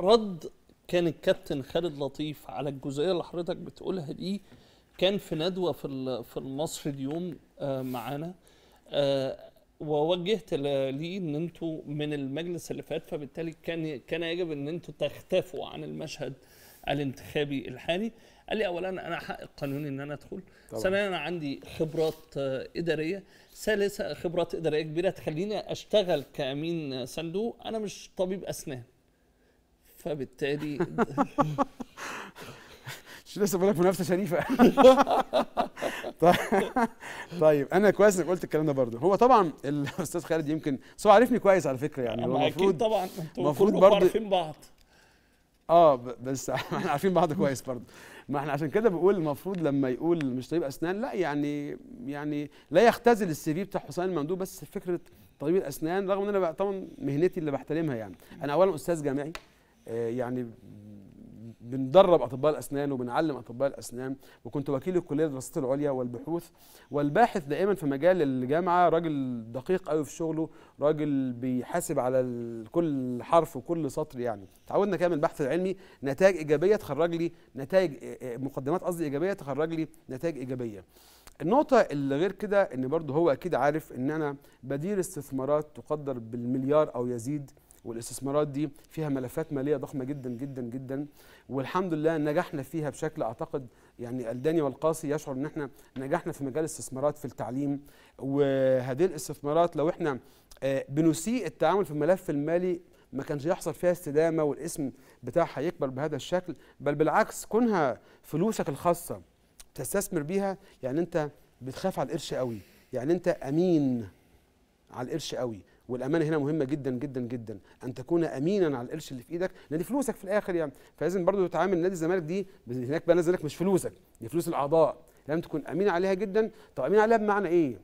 رد كان الكابتن خالد لطيف على الجزئيه اللي حضرتك بتقولها دي كان في ندوه في في المصري اليوم آه، معانا آه، ووجهت ليه ان انتوا من المجلس اللي فات فبالتالي كان كان يجب ان انتوا تختفوا عن المشهد الانتخابي الحالي قال لي اولا انا حق قانوني ان انا ادخل ثانيا انا عندي خبرات آه، اداريه ثالثا خبرات اداريه كبيره تخليني اشتغل كامين صندوق انا مش طبيب اسنان فبالتالي مش لسه بقول لك منافسه شريفه طيب،, طيب انا كويس انك قلت الكلام ده برضه هو طبعا الاستاذ خالد يمكن بس هو عارفني كويس على فكره يعني هو المفروض طبعا المفروض برضه عارفين بعض اه بس احنا عارفين بعض كويس برضه ما احنا عشان كده بقول المفروض لما يقول مش طبيب اسنان لا يعني يعني لا يختزل السي في بتاع حسين المندوب بس فكره طبيب الاسنان رغم ان انا طبعا مهنتي اللي بحترمها يعني انا اولا استاذ جامعي آه، يعني بندرب اطباء الاسنان وبنعلم اطباء الاسنان وكنت وكيل الكليه للدراسات العليا والبحوث والباحث دائما في مجال الجامعه راجل دقيق قوي في شغله راجل بيحاسب على كل حرف وكل سطر يعني تعودنا كده من البحث العلمي نتائج ايجابيه تخرج لي نتائج آه، آه، مقدمات قصدي ايجابيه تخرج لي نتائج ايجابيه النقطة اللي غير كده ان برضه هو اكيد عارف ان انا بدير استثمارات تقدر بالمليار او يزيد والاستثمارات دي فيها ملفات ماليه ضخمه جدا جدا جدا والحمد لله نجحنا فيها بشكل اعتقد يعني الداني والقاسي يشعر ان احنا نجحنا في مجال الاستثمارات في التعليم وهذه الاستثمارات لو احنا آه، بنسيء التعامل في الملف المالي ما كانش يحصل فيها استدامه والاسم بتاعها هيكبر بهذا الشكل بل بالعكس كونها فلوسك الخاصه تستثمر بيها يعني انت بتخاف على القرش قوي يعني انت امين على القرش قوي والامانه هنا مهمه جدا جدا جدا ان تكون امينا على القرش اللي في ايدك لان دي فلوسك في الاخر يعني فلازم برضه تتعامل نادي الزمالك دي هناك بقى نادي مش فلوسك دي فلوس الاعضاء لازم تكون امين عليها جدا طب امين عليها بمعنى ايه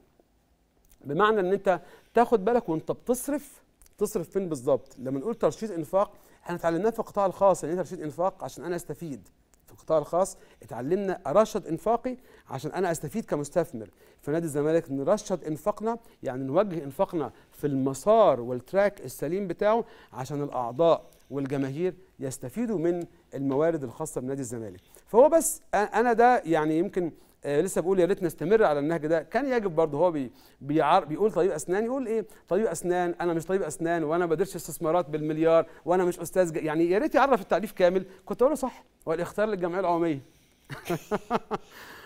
بمعنى ان انت تاخد بالك وانت بتصرف تصرف فين بالظبط لما نقول ترشيد انفاق احنا اتعلمناه في القطاع الخاص يعني ايه ترشيد انفاق عشان انا استفيد في القطاع الخاص اتعلمنا ارشد انفاقي عشان انا استفيد كمستثمر في نادي الزمالك نرشد انفاقنا يعني نوجه انفاقنا في المسار والتراك السليم بتاعه عشان الاعضاء والجماهير يستفيدوا من الموارد الخاصه بنادي الزمالك فهو بس انا ده يعني يمكن آه لسه بقول يا ريت نستمر على النهج ده كان يجب برضه هو بي بيعر بيقول طبيب اسنان يقول ايه طبيب اسنان انا مش طبيب اسنان وانا بدرس استثمارات بالمليار وانا مش استاذ يعني يا ريت يعرف التعريف كامل كنت اقوله صح والاختيار للجمعيه العموميه